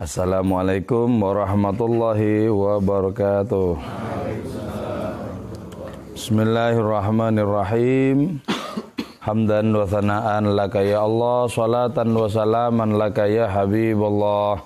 Assalamualaikum warahmatullahi wabarakatuh. Bismillahirrahmanirrahim. Hamdan wa thana'an laka ya Allah, salatan wa salaman laka ya Habibullah.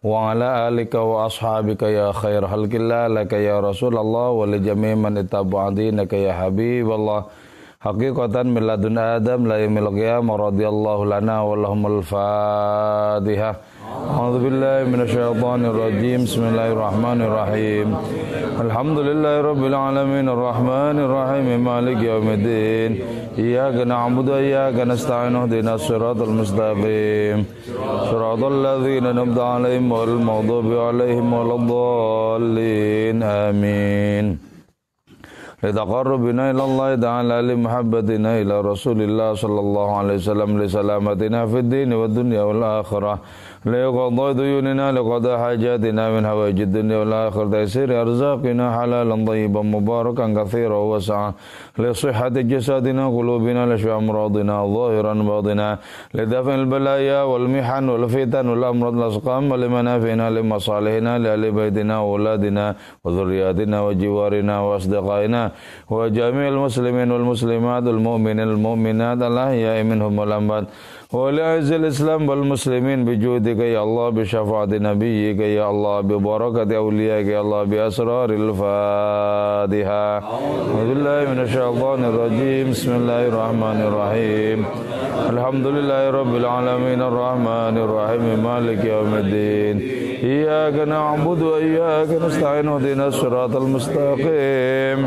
Wa ala alika wa ashabika ya khair halqillah laka ya Rasulullah wa li jami'i man ittaba'a dinaka ya Habiballah. حقيقة من لدن آدم لا يوم القيامة رضي الله لنا واللهم الفاتحة أعوذ بالله من الشيطان الرجيم بسم الله الرحمن الرحيم الحمد لله رب العالمين الرحمن الرحيم مالك يوم الدين إياك نعبد وإياك نستعين اهدنا الصراط المستقيم صراط الذين نبدا عليهم والمغضوب عليهم ولا الضالين آمين لتقربنا إلى الله تعالى لمحبتنا إلى رسول الله صلى الله عليه وسلم لسلامتنا في الدين والدنيا والآخرة ليقضى ديوننا لقضاء حاجاتنا من هواج الدنيا والآخرة تيسير أرزاقنا حلالا طيبا مباركا كثيرا وسعا لصحة جسدنا قلوبنا لشفاء أمراضنا ظاهرا باطنا لدفع البلايا والمحن والفتن والأمراض الأسقام لمنافعنا لمصالحنا لأهل بيتنا وأولادنا وذرياتنا وجوارنا وأصدقائنا وجميع المسلمين والمسلمات والمؤمنين والمؤمنات يا منهم والأموات ولعز الإسلام والمسلمين بجودك يا الله بشفاعة نبيك يا الله ببركة أوليائك يا الله بأسرار الفاتحة أعوذ بالله من الشيطان الرجيم بسم الله الرحمن الرحيم الحمد لله رب العالمين الرحمن الرحيم مالك يوم الدين إياك نعبد وإياك نستعين اهدنا الصراط المستقيم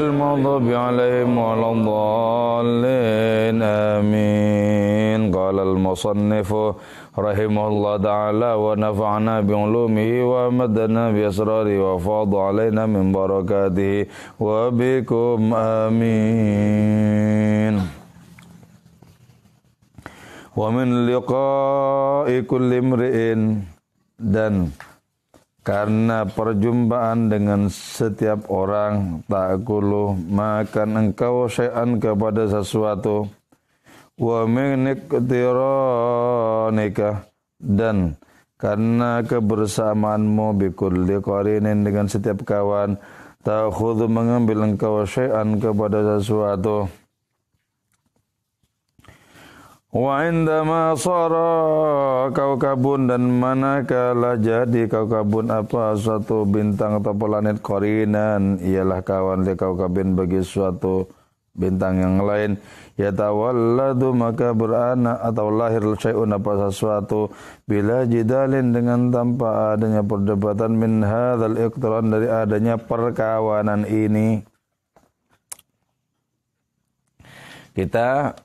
المغضوب عليهم ولا الضالين آمين قال المصنف رحمه الله تعالى ونفعنا بعلومه ومدنا بأسراره وفاض علينا من بركاته وبكم آمين ومن لقاء كل امرئ دن Karena perjumpaan dengan setiap orang ta'kulu makan engkau syai'an kepada sesuatu wa min dan karena kebersamaanmu bikulli qarinin dengan setiap kawan ta'khudhu mengambil engkau syai'an kepada sesuatu Wa indama sara kaukabun dan manakala jadi kaukabun apa suatu bintang atau planet korinan ialah kawan kau kaukabin bagi suatu bintang yang lain ya tawalladu maka beranak atau lahir syai'un apa sesuatu bila jidalin dengan tanpa adanya perdebatan min hadzal iqtiran dari adanya perkawanan ini kita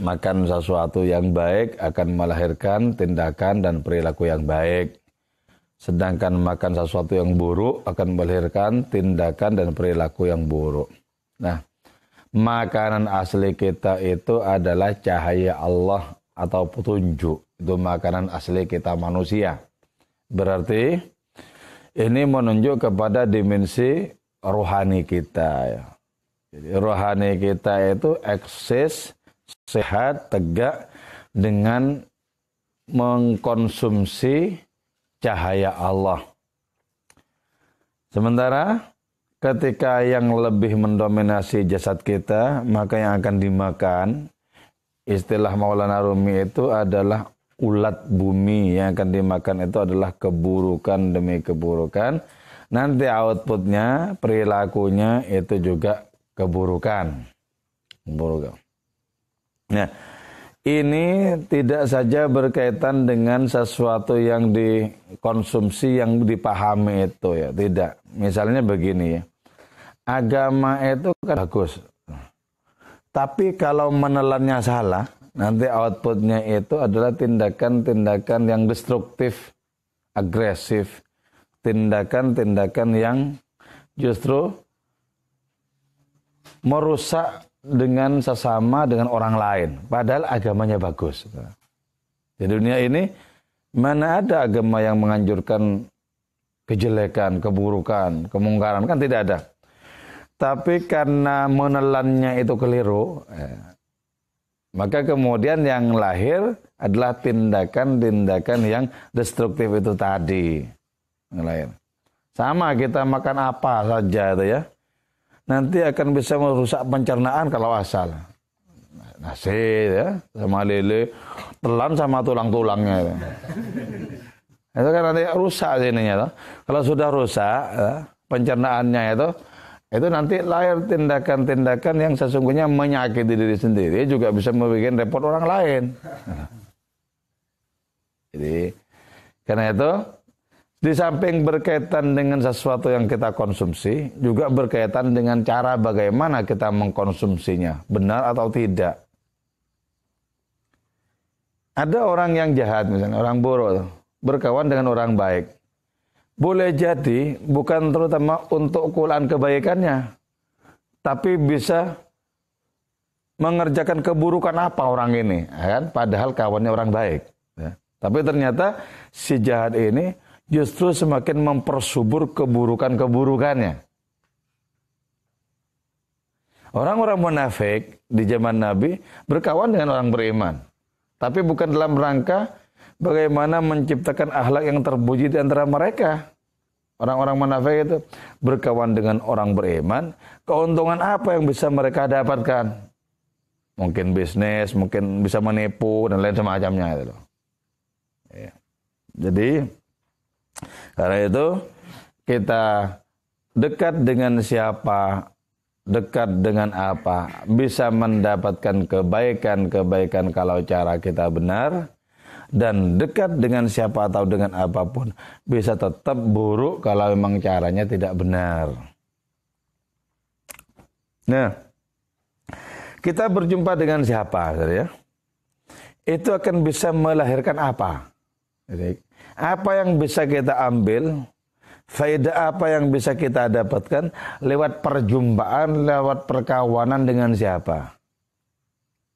makan sesuatu yang baik akan melahirkan tindakan dan perilaku yang baik. Sedangkan makan sesuatu yang buruk akan melahirkan tindakan dan perilaku yang buruk. Nah, makanan asli kita itu adalah cahaya Allah atau petunjuk. Itu makanan asli kita manusia. Berarti ini menunjuk kepada dimensi rohani kita. Ya. Jadi rohani kita itu eksis sehat, tegak dengan mengkonsumsi cahaya Allah. Sementara ketika yang lebih mendominasi jasad kita, maka yang akan dimakan istilah Maulana Rumi itu adalah ulat bumi yang akan dimakan itu adalah keburukan demi keburukan. Nanti outputnya, perilakunya itu juga keburukan. Keburukan. Nah, ini tidak saja berkaitan dengan sesuatu yang dikonsumsi yang dipahami itu ya, tidak. Misalnya begini ya. Agama itu kan bagus. Tapi kalau menelannya salah, nanti outputnya itu adalah tindakan-tindakan yang destruktif, agresif, tindakan-tindakan yang justru merusak dengan sesama dengan orang lain padahal agamanya bagus di dunia ini mana ada agama yang menganjurkan kejelekan, keburukan, kemungkaran kan tidak ada. Tapi karena menelannya itu keliru, eh, maka kemudian yang lahir adalah tindakan-tindakan yang destruktif itu tadi. Yang lahir. Sama kita makan apa saja itu ya nanti akan bisa merusak pencernaan kalau asal. Nasi ya, sama lele, telan sama tulang-tulangnya. Ya. Itu kan nanti rusak sininya. Tuh. Kalau sudah rusak ya, pencernaannya itu, itu nanti lahir tindakan-tindakan yang sesungguhnya menyakiti diri sendiri juga bisa membuat repot orang lain. Jadi karena itu di samping berkaitan dengan sesuatu yang kita konsumsi, juga berkaitan dengan cara bagaimana kita mengkonsumsinya, benar atau tidak. Ada orang yang jahat, misalnya orang buruk, berkawan dengan orang baik. Boleh jadi bukan terutama untuk ukuran kebaikannya, tapi bisa mengerjakan keburukan apa orang ini, ya kan? Padahal kawannya orang baik. Ya. Tapi ternyata si jahat ini justru semakin mempersubur keburukan-keburukannya. Orang-orang munafik di zaman Nabi berkawan dengan orang beriman. Tapi bukan dalam rangka bagaimana menciptakan ahlak yang terpuji di antara mereka. Orang-orang munafik itu berkawan dengan orang beriman, keuntungan apa yang bisa mereka dapatkan? Mungkin bisnis, mungkin bisa menipu dan lain semacamnya itu iya. Jadi karena itu kita dekat dengan siapa, dekat dengan apa, bisa mendapatkan kebaikan-kebaikan kalau cara kita benar dan dekat dengan siapa atau dengan apapun bisa tetap buruk kalau memang caranya tidak benar. Nah, kita berjumpa dengan siapa, ya? Itu akan bisa melahirkan apa? Apa yang bisa kita ambil, faedah apa yang bisa kita dapatkan lewat perjumpaan, lewat perkawanan dengan siapa.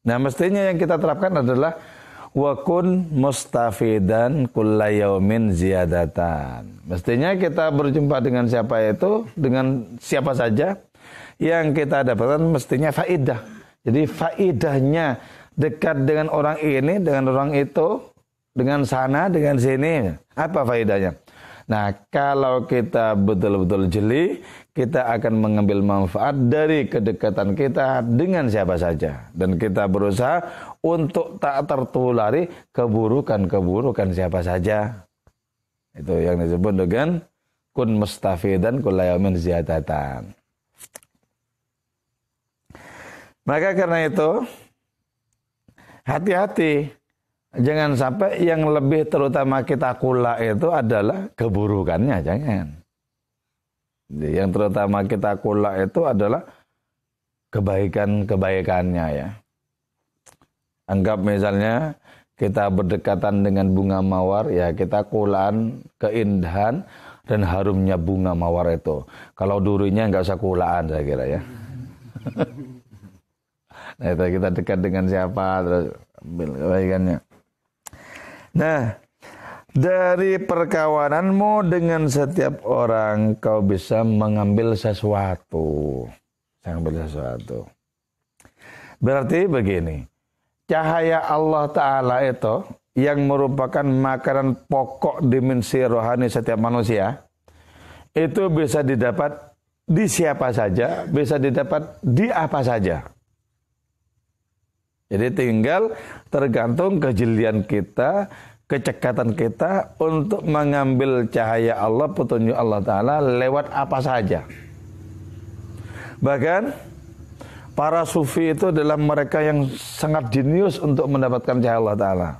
Nah mestinya yang kita terapkan adalah wakun mustafidan kullayaumin ziyadatan. Mestinya kita berjumpa dengan siapa itu, dengan siapa saja yang kita dapatkan mestinya faedah. Jadi faedahnya dekat dengan orang ini, dengan orang itu, dengan sana, dengan sini. Apa faedahnya? Nah, kalau kita betul-betul jeli, kita akan mengambil manfaat dari kedekatan kita dengan siapa saja. Dan kita berusaha untuk tak tertulari keburukan-keburukan siapa saja. Itu yang disebut dengan kun mustafidan kulayamin ziyadatan. Maka karena itu, hati-hati Jangan sampai yang lebih terutama kita kula itu adalah keburukannya, jangan. Yang terutama kita kula itu adalah kebaikan-kebaikannya ya. Anggap misalnya kita berdekatan dengan bunga mawar, ya kita kulaan keindahan dan harumnya bunga mawar itu. Kalau durinya nggak usah kulaan saya kira ya. nah itu kita dekat dengan siapa terus ambil kebaikannya. Nah, dari perkawananmu dengan setiap orang kau bisa mengambil sesuatu. Mengambil sesuatu. Berarti begini, cahaya Allah Ta'ala itu yang merupakan makanan pokok dimensi rohani setiap manusia, itu bisa didapat di siapa saja, bisa didapat di apa saja. Jadi tinggal tergantung kejelian kita, kecekatan kita untuk mengambil cahaya Allah, petunjuk Allah Ta'ala lewat apa saja. Bahkan para sufi itu adalah mereka yang sangat jenius untuk mendapatkan cahaya Allah Ta'ala.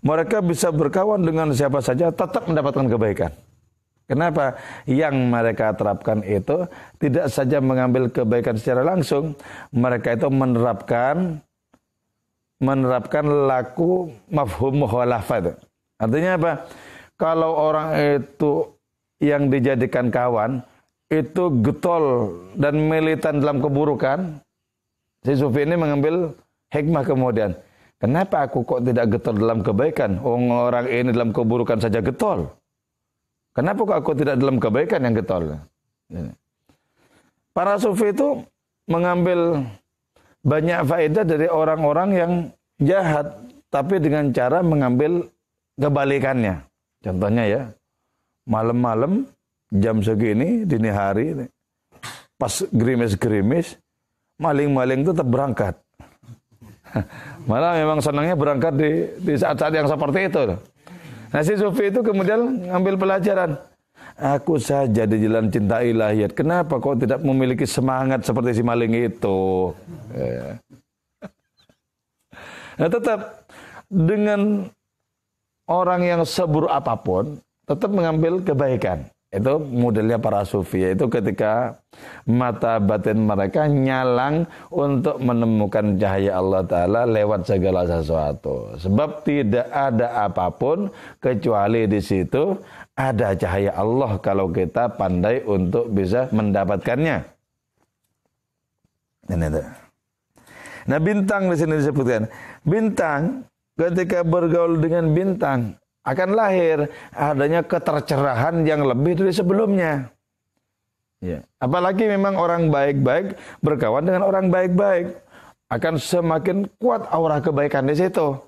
Mereka bisa berkawan dengan siapa saja tetap mendapatkan kebaikan. Kenapa? Yang mereka terapkan itu tidak saja mengambil kebaikan secara langsung, mereka itu menerapkan menerapkan laku mafhum mukhalafat. Artinya apa? Kalau orang itu yang dijadikan kawan itu getol dan militan dalam keburukan, si sufi ini mengambil hikmah kemudian. Kenapa aku kok tidak getol dalam kebaikan? Oh, orang ini dalam keburukan saja getol. Kenapa kok aku tidak dalam kebaikan yang getol? Para sufi itu mengambil banyak faedah dari orang-orang yang jahat tapi dengan cara mengambil kebalikannya. Contohnya ya, malam-malam jam segini dini hari pas gerimis-gerimis maling-maling tetap berangkat. Malah memang senangnya berangkat di di saat-saat yang seperti itu. Nah si Sufi itu kemudian ngambil pelajaran. Aku saja di jalan cinta ilahiyat. Kenapa kau tidak memiliki semangat seperti si maling itu? Eh. Nah tetap dengan orang yang seburuk apapun tetap mengambil kebaikan. Itu modelnya para sufi yaitu ketika mata batin mereka nyalang untuk menemukan cahaya Allah taala lewat segala sesuatu. Sebab tidak ada apapun kecuali di situ ada cahaya Allah kalau kita pandai untuk bisa mendapatkannya. Ini itu. Nah bintang di sini disebutkan. Bintang ketika bergaul dengan bintang akan lahir adanya ketercerahan yang lebih dari sebelumnya. Ya. Apalagi memang orang baik-baik berkawan dengan orang baik-baik akan semakin kuat aura kebaikan di situ.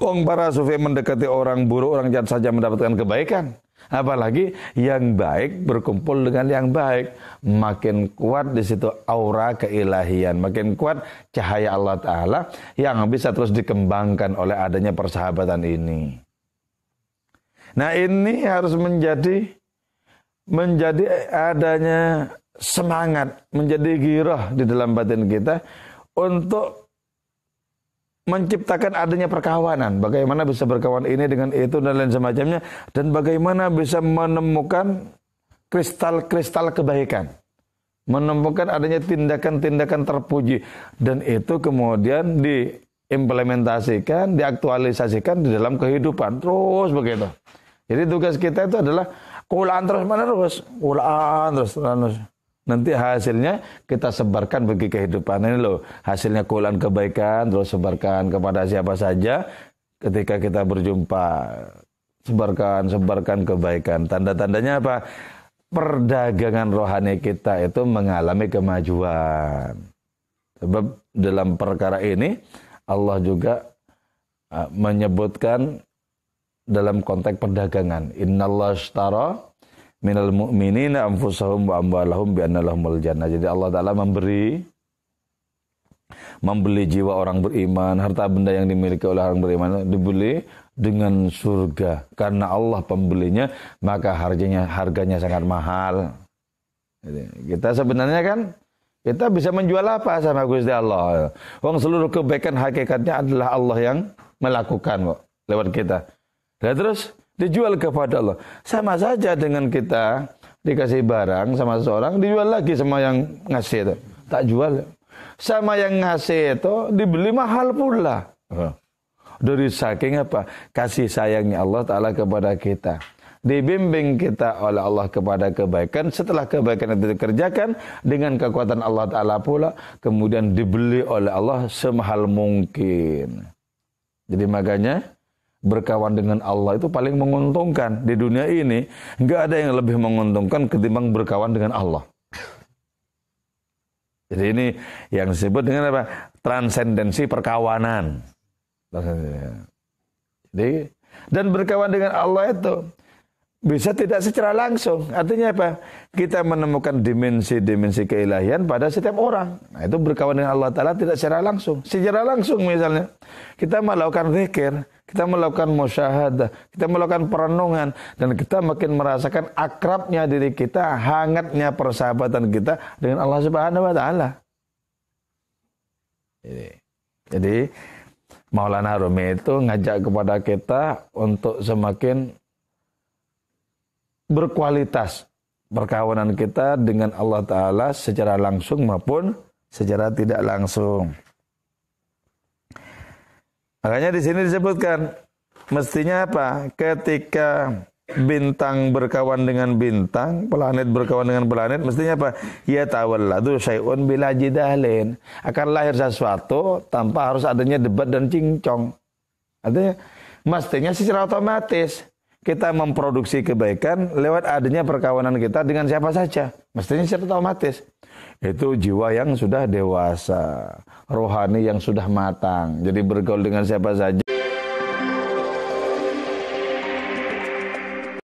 Wong para sufi mendekati orang buruk, orang jahat saja mendapatkan kebaikan. Apalagi yang baik berkumpul dengan yang baik. Makin kuat di situ aura keilahian. Makin kuat cahaya Allah Ta'ala yang bisa terus dikembangkan oleh adanya persahabatan ini. Nah ini harus menjadi menjadi adanya semangat, menjadi girah di dalam batin kita untuk menciptakan adanya perkawanan. Bagaimana bisa berkawan ini dengan itu dan lain semacamnya. Dan bagaimana bisa menemukan kristal-kristal kebaikan. Menemukan adanya tindakan-tindakan terpuji. Dan itu kemudian diimplementasikan, diaktualisasikan di dalam kehidupan. Terus begitu. Jadi tugas kita itu adalah kulaan terus menerus. Kulaan terus menerus. Nanti hasilnya kita sebarkan bagi kehidupan ini loh. Hasilnya kulan kebaikan terus sebarkan kepada siapa saja ketika kita berjumpa. Sebarkan, sebarkan kebaikan. Tanda-tandanya apa? Perdagangan rohani kita itu mengalami kemajuan. Sebab dalam perkara ini Allah juga ah, menyebutkan dalam konteks perdagangan. Innallaha minal mu'minina anfusahum wa amwalahum bi lahumul jannah. Jadi Allah Taala memberi membeli jiwa orang beriman, harta benda yang dimiliki oleh orang beriman dibeli dengan surga karena Allah pembelinya, maka harganya harganya sangat mahal. Jadi, kita sebenarnya kan kita bisa menjual apa sama Gusti Allah? Wong seluruh kebaikan hakikatnya adalah Allah yang melakukan kok lewat kita. Dan terus dijual kepada Allah. Sama saja dengan kita dikasih barang sama seorang dijual lagi sama yang ngasih itu. Tak jual. Sama yang ngasih itu dibeli mahal pula. Dari saking apa? Kasih sayangnya Allah Ta'ala kepada kita. Dibimbing kita oleh Allah kepada kebaikan. Setelah kebaikan itu dikerjakan dengan kekuatan Allah Ta'ala pula. Kemudian dibeli oleh Allah semahal mungkin. Jadi makanya berkawan dengan Allah itu paling menguntungkan di dunia ini. Nggak ada yang lebih menguntungkan ketimbang berkawan dengan Allah. Jadi ini yang disebut dengan apa? Transendensi perkawanan. Jadi dan berkawan dengan Allah itu bisa tidak secara langsung. Artinya apa? Kita menemukan dimensi-dimensi keilahian pada setiap orang. Nah, itu berkawan dengan Allah Ta'ala tidak secara langsung. Secara langsung misalnya. Kita melakukan zikir kita melakukan musyahadah, kita melakukan perenungan, dan kita makin merasakan akrabnya diri kita, hangatnya persahabatan kita dengan Allah Subhanahu wa Ta'ala. Jadi, jadi Maulana Rumi itu ngajak kepada kita untuk semakin berkualitas perkawanan kita dengan Allah Ta'ala secara langsung maupun secara tidak langsung. Makanya di sini disebutkan mestinya apa? Ketika bintang berkawan dengan bintang, planet berkawan dengan planet, mestinya apa? Ya tawalladu syai'un bila jidalin. Akan lahir sesuatu tanpa harus adanya debat dan cincong. Artinya, mestinya secara otomatis kita memproduksi kebaikan lewat adanya perkawanan kita dengan siapa saja. Mestinya secara otomatis. Itu jiwa yang sudah dewasa, rohani yang sudah matang. Jadi bergaul dengan siapa saja